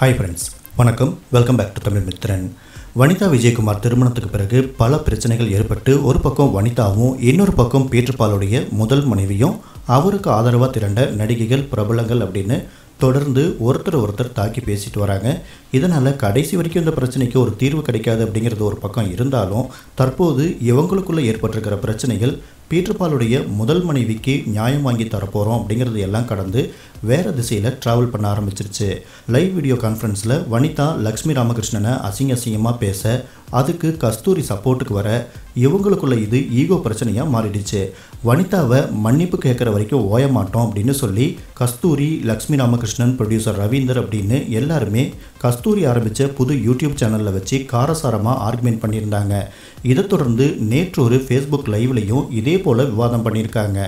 hi friends வணக்கம் welcome back to Tamil Mithran Vanitha Vijayakumar திருமணத்துக்கு பிறகு பல பிரச்சனைகள் ஏற்பட்டு ஒரு பக்கம் வனிதாவும் இன்னொரு பக்கம் பீட்ருபாலுடைய முதல் மனைவியும் அவருக்கு ஆதரவாக திரண்ட நடிகைகள் பிரபலங்கள் அப்படின்னு தொடர்ந்து ஒருத்தர் ஒருத்தர் தாக்கி பேசிட்டு வராங்க இதனால் கடைசி வரைக்கும் இந்த பிரச்சனைக்கு ஒரு தீர்வு கிடைக்காது அப்படிங்கிறது ஒரு பக்கம் இருந்தாலும் தற்போது இவங்களுக்குள்ளே ஏற்பட்டிருக்கிற பிரச்சனைகள் பீட்டர்பாலுடைய முதல் மனைவிக்கு நியாயம் வாங்கி தரப்போகிறோம் அப்படிங்கிறது எல்லாம் கடந்து வேறு திசையில் ட்ராவல் பண்ண ஆரம்பிச்சிருச்சு லைவ் வீடியோ கான்ஃபரன்ஸில் வனிதா லக்ஷ்மி ராமகிருஷ்ணனை அசிங்க அசிங்கமாக பேச அதுக்கு கஸ்தூரி சப்போர்ட்டுக்கு வர இவங்களுக்குள்ள இது ஈகோ பிரச்சனையாக மாறிடுச்சு வனிதாவை மன்னிப்பு கேட்குற வரைக்கும் ஓய மாட்டோம் அப்படின்னு சொல்லி கஸ்தூரி லக்ஷ்மி ராமகிருஷ்ணன் ப்ரொடியூசர் ரவீந்தர் அப்படின்னு எல்லாருமே கஸ்தூரி ஆரம்பித்த புது யூடியூப் சேனலில் வச்சு காரசாரமாக ஆர்குமெண்ட் பண்ணியிருந்தாங்க இதை தொடர்ந்து நேற்று ஒரு ஃபேஸ்புக் லைவ்லையும் இதே போல் விவாதம் பண்ணியிருக்காங்க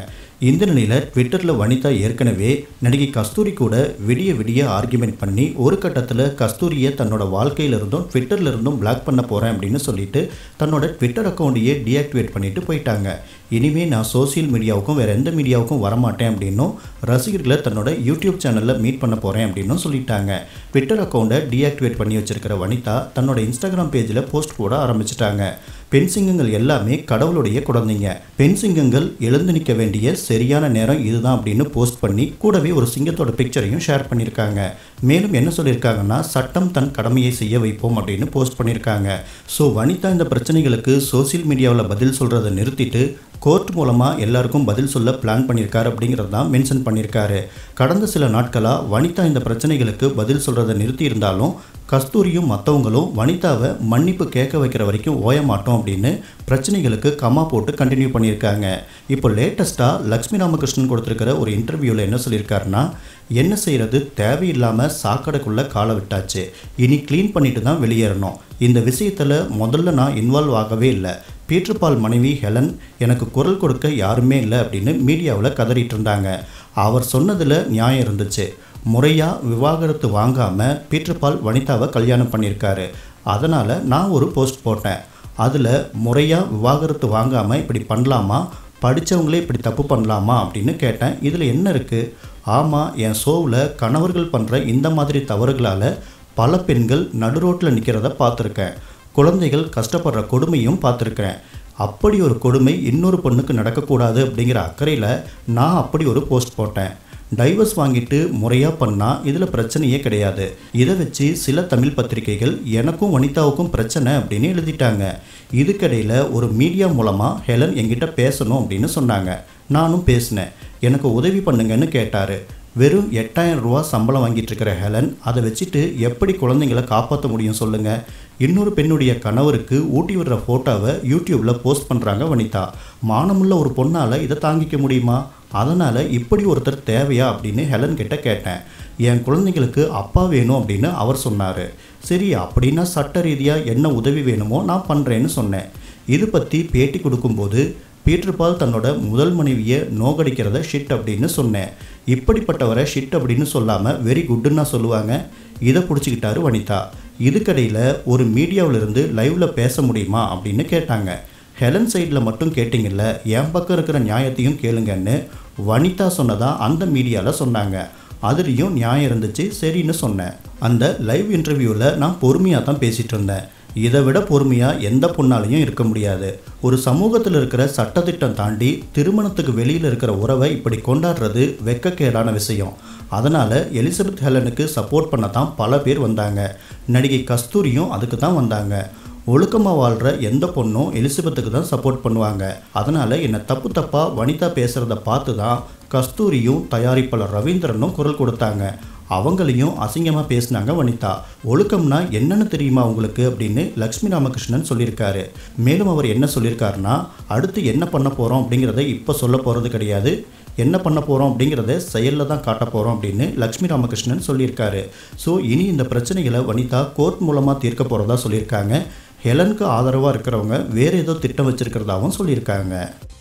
இந்த நிலையில் ட்விட்டரில் வனிதா ஏற்கனவே நடிகை கஸ்தூரி கூட விடிய விடிய ஆர்குமெண்ட் பண்ணி ஒரு கட்டத்தில் கஸ்தூரியை தன்னோட வாழ்க்கையிலிருந்தும் ட்விட்டர்லேருந்தும் பிளாக் பண்ண போகிறேன் அப்படின்னு சொல்லிட்டு தன்னோட ட்விட்டர் அக்கௌண்ட்டையே டீஆக்டிவேட் பண்ணிட்டு போயிட்டாங்க இனிமே நான் சோசியல் மீடியாவுக்கும் வேறு எந்த மீடியாவுக்கும் வரமாட்டேன் அப்படின்னும் ரசிகர்களை தன்னோட யூடியூப் சேனலில் மீட் பண்ண போகிறேன் அப்படின்னும் சொல்லிட்டாங்க ட்விட்டர் அக்கௌண்ட்டை டீஆக்டிவேட் பண்ணி வச்சிருக்கிற வனிதா தன்னோட இன்ஸ்டாகிராம் பேஜில் போஸ்ட் போட ஆரம்பிச்சிட்டாங்க பெண் சிங்கங்கள் எல்லாமே கடவுளுடைய குழந்தைங்க பெண் சிங்கங்கள் எழுந்து நிற்க வேண்டிய சரியான நேரம் இதுதான் அப்படின்னு போஸ்ட் பண்ணி கூடவே ஒரு சிங்கத்தோட பிக்சரையும் ஷேர் பண்ணியிருக்காங்க மேலும் என்ன சொல்லியிருக்காங்கன்னா சட்டம் தன் கடமையை செய்ய வைப்போம் அப்படின்னு போஸ்ட் பண்ணியிருக்காங்க ஸோ வனிதா இந்த பிரச்சனைகளுக்கு சோசியல் மீடியாவில் பதில் சொல்கிறத நிறுத்திட்டு கோர்ட் மூலமாக எல்லாருக்கும் பதில் சொல்ல பிளான் பண்ணியிருக்காரு அப்படிங்கிறது தான் மென்ஷன் பண்ணியிருக்காரு கடந்த சில நாட்களாக வனிதா இந்த பிரச்சனைகளுக்கு பதில் சொல்கிறத நிறுத்தி இருந்தாலும் கஸ்தூரியும் மற்றவங்களும் வனிதாவை மன்னிப்பு கேட்க வைக்கிற வரைக்கும் ஓய மாட்டோம் அப்படின்னு பிரச்சனைகளுக்கு கம்மா போட்டு கண்டினியூ பண்ணியிருக்காங்க இப்போ லேட்டஸ்ட்டாக லக்ஷ்மி ராமகிருஷ்ணன் கொடுத்துருக்கிற ஒரு இன்டர்வியூவில் என்ன சொல்லியிருக்காருன்னா என்ன செய்கிறது தேவையில்லாமல் சாக்கடைக்குள்ளே காலை விட்டாச்சு இனி க்ளீன் பண்ணிட்டு தான் வெளியேறணும் இந்த விஷயத்தில் முதல்ல நான் இன்வால்வ் ஆகவே இல்லை பீட்ருபால் மனைவி ஹெலன் எனக்கு குரல் கொடுக்க யாருமே இல்லை அப்படின்னு மீடியாவில் கதறிட்டு இருந்தாங்க அவர் சொன்னதில் நியாயம் இருந்துச்சு முறையாக விவாகரத்து வாங்காமல் பீட்ருபால் வனிதாவை கல்யாணம் பண்ணியிருக்காரு அதனால் நான் ஒரு போஸ்ட் போட்டேன் அதில் முறையாக விவாகரத்து வாங்காமல் இப்படி பண்ணலாமா படித்தவங்களே இப்படி தப்பு பண்ணலாமா அப்படின்னு கேட்டேன் இதில் என்ன இருக்குது ஆமாம் என் ஷோவில் கணவர்கள் பண்ணுற இந்த மாதிரி தவறுகளால் பல பெண்கள் நடுரோட்டில் நிற்கிறத பார்த்துருக்கேன் குழந்தைகள் கஷ்டப்படுற கொடுமையும் பார்த்துருக்குறேன் அப்படி ஒரு கொடுமை இன்னொரு பொண்ணுக்கு நடக்கக்கூடாது அப்படிங்கிற அக்கறையில் நான் அப்படி ஒரு போஸ்ட் போட்டேன் டைவர்ஸ் வாங்கிட்டு முறையாக பண்ணால் இதில் பிரச்சனையே கிடையாது இதை வச்சு சில தமிழ் பத்திரிகைகள் எனக்கும் வனிதாவுக்கும் பிரச்சனை அப்படின்னு எழுதிட்டாங்க இதுக்கடையில் ஒரு மீடியா மூலமாக ஹெலன் என்கிட்ட பேசணும் அப்படின்னு சொன்னாங்க நானும் பேசினேன் எனக்கு உதவி பண்ணுங்கன்னு கேட்டார் வெறும் எட்டாயிரம் ரூபா சம்பளம் வாங்கிட்டு இருக்கிற ஹெலன் அதை வச்சுட்டு எப்படி குழந்தைங்களை காப்பாற்ற முடியும் சொல்லுங்கள் இன்னொரு பெண்ணுடைய கணவருக்கு ஊட்டி விடுற ஃபோட்டோவை யூடியூப்பில் போஸ்ட் பண்ணுறாங்க வனிதா மானமுள்ள ஒரு பொண்ணால இதை தாங்கிக்க முடியுமா அதனால் இப்படி ஒருத்தர் தேவையா அப்படின்னு ஹெலன் கிட்ட கேட்டேன் என் குழந்தைங்களுக்கு அப்பா வேணும் அப்படின்னு அவர் சொன்னார் சரி அப்படின்னா சட்ட ரீதியா என்ன உதவி வேணுமோ நான் பண்ணுறேன்னு சொன்னேன் இது பற்றி பேட்டி கொடுக்கும்போது பீட்டர் பால் தன்னோட முதல் மனைவியை நோகடிக்கிறத ஷிட் அப்படின்னு சொன்னேன் இப்படிப்பட்டவரை ஷிட் அப்படின்னு சொல்லாமல் வெரி குட்டுன்னு சொல்லுவாங்க இதை பிடிச்சிக்கிட்டாரு வனிதா இதுக்கடையில் ஒரு மீடியாவிலிருந்து லைவில் பேச முடியுமா அப்படின்னு கேட்டாங்க ஹெலன் சைடில் மட்டும் கேட்டிங்கல்ல என் பக்கம் இருக்கிற நியாயத்தையும் கேளுங்கன்னு வனிதா சொன்னதாக அந்த மீடியாவில் சொன்னாங்க அதுலேயும் நியாயம் இருந்துச்சு சரின்னு சொன்னேன் அந்த லைவ் இன்டர்வியூவில் நான் பொறுமையாக தான் பேசிகிட்டு இருந்தேன் இதை விட பொறுமையாக எந்த பொண்ணாலையும் இருக்க முடியாது ஒரு சமூகத்தில் இருக்கிற சட்டத்திட்டம் தாண்டி திருமணத்துக்கு வெளியில் இருக்கிற உறவை இப்படி கொண்டாடுறது வெக்கக்கேடான விஷயம் அதனால் எலிசபெத் ஹெலனுக்கு சப்போர்ட் பண்ண தான் பல பேர் வந்தாங்க நடிகை கஸ்தூரியும் அதுக்கு தான் வந்தாங்க ஒழுக்கமாக வாழ்கிற எந்த பொண்ணும் எலிசபெத்துக்கு தான் சப்போர்ட் பண்ணுவாங்க அதனால் என்னை தப்பு தப்பாக வனிதா பேசுகிறத பார்த்து தான் கஸ்தூரியும் தயாரிப்பாளர் ரவீந்திரனும் குரல் கொடுத்தாங்க அவங்களையும் அசிங்கமாக பேசினாங்க வனிதா ஒழுக்கம்னா என்னென்னு தெரியுமா உங்களுக்கு அப்படின்னு லக்ஷ்மி ராமகிருஷ்ணன் சொல்லியிருக்காரு மேலும் அவர் என்ன சொல்லியிருக்காருன்னா அடுத்து என்ன பண்ண போகிறோம் அப்படிங்கிறத இப்போ சொல்ல போகிறது கிடையாது என்ன பண்ண போகிறோம் அப்படிங்கிறத செயலில் தான் காட்ட போகிறோம் அப்படின்னு லக்ஷ்மி ராமகிருஷ்ணன் சொல்லியிருக்காரு ஸோ இனி இந்த பிரச்சனைகளை வனிதா கோர்ட் மூலமாக தீர்க்க போகிறதா சொல்லியிருக்காங்க ஹெலனுக்கு ஆதரவாக இருக்கிறவங்க வேறு ஏதோ திட்டம் வச்சுருக்கிறதாகவும் சொல்லியிருக்காங்க